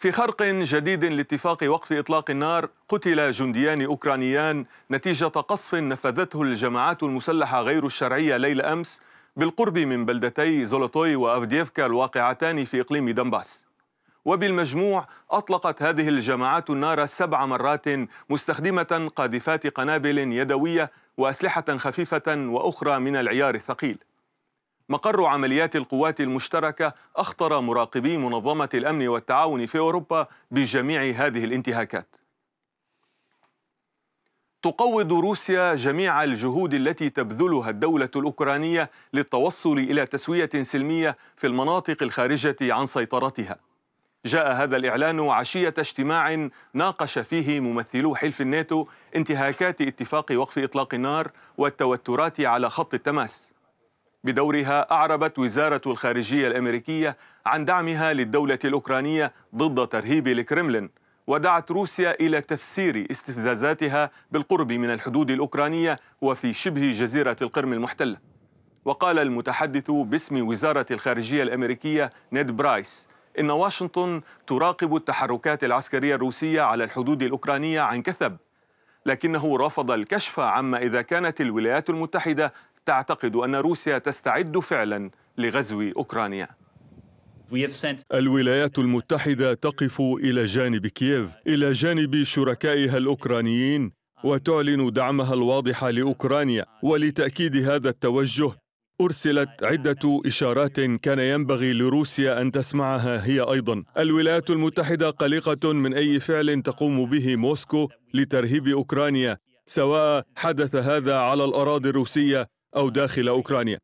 في خرق جديد لاتفاق وقف إطلاق النار قتل جنديان أوكرانيان نتيجة قصف نفذته الجماعات المسلحة غير الشرعية ليل أمس بالقرب من بلدتي زولوتوي وأفديفكا الواقعتان في إقليم دنباس وبالمجموع أطلقت هذه الجماعات النار سبع مرات مستخدمة قاذفات قنابل يدوية وأسلحة خفيفة وأخرى من العيار الثقيل مقر عمليات القوات المشتركة أخطر مراقبي منظمة الأمن والتعاون في أوروبا بجميع هذه الانتهاكات تقوض روسيا جميع الجهود التي تبذلها الدولة الأوكرانية للتوصل إلى تسوية سلمية في المناطق الخارجة عن سيطرتها جاء هذا الإعلان عشية اجتماع ناقش فيه ممثلو حلف الناتو انتهاكات اتفاق وقف إطلاق النار والتوترات على خط التماس بدورها أعربت وزارة الخارجية الأمريكية عن دعمها للدولة الأوكرانية ضد ترهيب الكرملين ودعت روسيا إلى تفسير استفزازاتها بالقرب من الحدود الأوكرانية وفي شبه جزيرة القرم المحتلة وقال المتحدث باسم وزارة الخارجية الأمريكية نيد برايس إن واشنطن تراقب التحركات العسكرية الروسية على الحدود الأوكرانية عن كثب لكنه رفض الكشف عما إذا كانت الولايات المتحدة تعتقد أن روسيا تستعد فعلا لغزو أوكرانيا الولايات المتحدة تقف إلى جانب كييف إلى جانب شركائها الأوكرانيين وتعلن دعمها الواضح لأوكرانيا ولتأكيد هذا التوجه أرسلت عدة إشارات كان ينبغي لروسيا أن تسمعها هي أيضا الولايات المتحدة قلقة من أي فعل تقوم به موسكو لترهيب أوكرانيا سواء حدث هذا على الأراضي الروسية أو داخل أوكرانيا